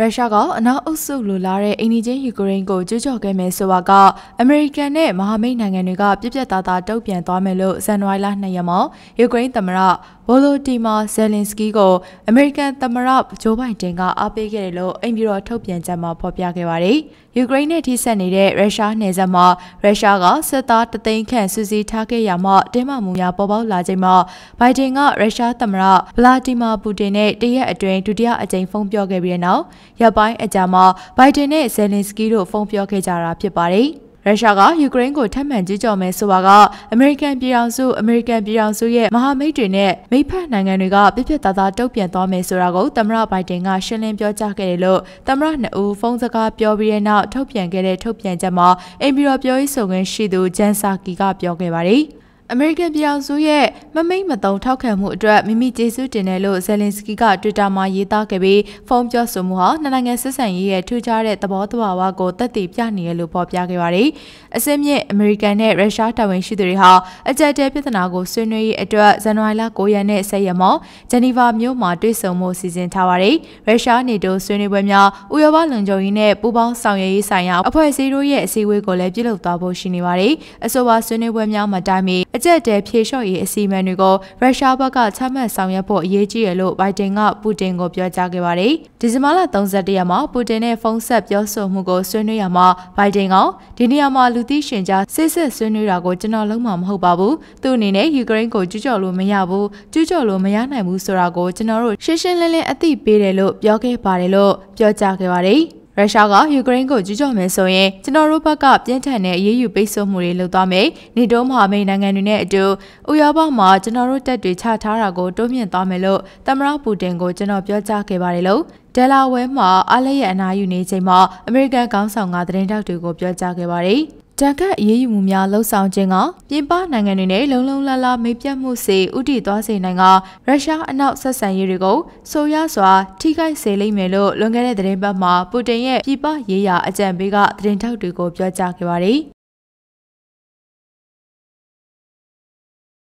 ရုရှားကအနောက်အုပ်စုလိုလားတဲ့အိန္ဒိချင်းယူကရိန်းကိုကျူးကျော်ခဲ့မယ်ဆိုတာကအမေရိကန်နဲ့မဟာမိတ်နိုင်ငံတွေကပြပြသားသားတုံ့ပြန်သွားမယ်လို့ဇန်နဝါရီလ2ရက်မှာယူကရိန်းသမ္မတဗိုလိုဒီမာဇယ်လင်စကီးကိုအမေရိကန်သမ္မတဂျိုးဘိုင်ဒန်ကအားပေးခဲ့တယ်လို့အိမ်ပြည်တော်ထုတ်ပြန်ချက်မှာဖော်ပြခဲ့ပါတယ်။ယူကရိန်းနဲ့ထိစပ်နေတဲ့ရုရှားနယ်စပ်မှာရုရှားကစစ်သားတသိန်းခန့်စုစည်းထားခဲ့ရမှတင်းမာမှုများပေါ်ပေါက်လာချိန်မှာဘိုင်ဒန်ကရုရှားသမ္မတဗလာဒီမာပူတင်နဲ့တရက်အတွင်းဒုတိယအကြိမ်ဖုန်းပြောခဲ့ပြီးတဲ့နောက်ရက်ပိုင်းအကြာမှာဘိုင်ဒန်နဲ့ဇယ်လင်စကီတို့ဖုန်းပြောခဲ့ကြတာဖြစ်ပါတယ်။ရုရှားကယူကရိန်းကိုထပ်မံကျူးကျော်မယ်ဆိုတာကအမေရိကန်ပြည်ထောင်စုအမေရိကန်ပြည်ထောင်စုရဲ့မဟာမိတ်တွေနဲ့မိဖက်နိုင်ငံတွေကပြပြသားသားတုံ့ပြန်သွားမယ်ဆိုတာကိုသမ္မတဘိုင်ဒန်ကရှင်းလင်းပြောကြားခဲ့တယ်လို့သမ္မတနှစ်ဦးဖုန်းစကားပြောပြီးတဲ့နောက်ထုတ်ပြန်ခဲ့တဲ့ထုတ်ပြန်ချက်မှာအိမ်ပြည်တော်ပြောရေးဆိုခွင့်ရှိသူဂျန်ဆာကီကပြောခဲ့ပါတယ်။အမေရိကန်ပြည်အောင်စုရဲ့မမိတ်မတုံထောက်ခံမှုအတွက်မိမိကျေးဇူးတင်တယ်လို့ဇယ်လင်စကီက Twitter မှာရေးသားခဲ့ပြီးဖုန်းပြောဆိုမှုဟာနှစ်နိုင်ငံဆက်ဆံရေးရဲ့ထူးခြားတဲ့သဘောတဘာဝကိုတက်တည်ပြနေတယ်လို့ဖော်ပြခဲ့ပါတယ်။အစင်းမြင့်အမေရိကန်နဲ့ရုရှားတာဝန်ရှိသူတွေဟာအကြက်တဲပြဿနာကိုဆွေးနွေးရေးအတွက်ဇန်နဝါရီလ9ရက်နဲ့10ရက်မှာဂျနီဗာမြို့မှာတွေ့ဆုံမှုစီစဉ်ထားပါတယ်။ရုရှားနေတိုဆွေးနွေးပွဲများဥရောပလုံခြုံရေးနဲ့ပူးပေါင်းဆောင်ရွက်ရေးဆိုင်ရာအဖွဲ့အစည်းတို့ရဲ့အစည်းအဝေးကိုလည်းပြုလုပ်သွားဖို့ရှိနေပါတယ်။အဆိုပါဆွေးနွေးပွဲများမှာတိုင်းမီအကြက်တဲဖြေလျှော့ရေးအစီအမံတွေကိုရုရှားဘက်ကချမှတ်ဆောင်ရွက်ဖို့အရေးကြီးတယ်လို့ဘိုင်ဒန်ကပူတင်ကိုပြောကြားခဲ့ပါတယ်။ဒီဇင်ဘာလ31ရက်မှာပူတင်နဲ့ဖုန်းဆက်ပြောဆိုမှုကိုဆွေးနွေးရမှာဘိုင်ဒန်ကဒီနေရာမှာလူသိရှင်ကြားစစ်စစ်ဆွေးနွေးတာကိုကျွန်တော်လုံးဝမဟုတ်ပါဘူး။သူ့အနေနဲ့ယူကရိန်းကိုကျူးကျော်လို့မရဘူး။ကျူးကျော်လို့မရနိုင်ဘူးဆိုတာကိုကျွန်တော်တို့ရှင်းရှင်းလင်းလင်းအသိပေးတယ်လို့ပြောခဲ့ပါတယ်လို့ပြောကြားခဲ့ပါတယ်။ရုရှားကယူကရိန်းကိုကျူးကျော်မယ်ဆိုရင်ကျွန်တော်တို့ဘက်ကပြင်းထန်တဲ့အရေးယူပိတ်ဆို့မှုတွေလုပ်သွားမယ်။နေတိုးမဟာမိတ်နိုင်ငံတွေနဲ့အတူဥရောပမှာကျွန်တော်တို့တပ်တွေချထားတာကိုတိုးမြင့်သွားမယ်လို့သမ္မတပူတင်ကိုကျွန်တော်ပြောကြားခဲ့ပါတယ်လို့ဒယ်လာဝဲမှာအားလည်းရအနာယူနေချိန်မှာအမေရိကန်ခေါင်းဆောင်ကသတင်းထောက်တွေကိုပြောကြားခဲ့ပါတယ်။တန်ခတ်အရေးယူမှုများလှုံ့ဆော်ခြင်းကပြည်ပနိုင်ငံတွေနဲ့လုံလုံလလမိတ်ပြတ်မှုစေဥတီသွားစေနိုင်ကရုရှားအနောက်ဆက်ဆံရေးတွေကိုဆိုရစွာထိခိုက်စေလိမ့်မယ်လို့လွန်ခဲ့တဲ့သတင်းပတ်မှာပူတင်ရဲ့ပြည်ပရေးရာအကြံပေးကသတင်းထောက်တွေကိုပြောကြားခဲ့ပါတယ်။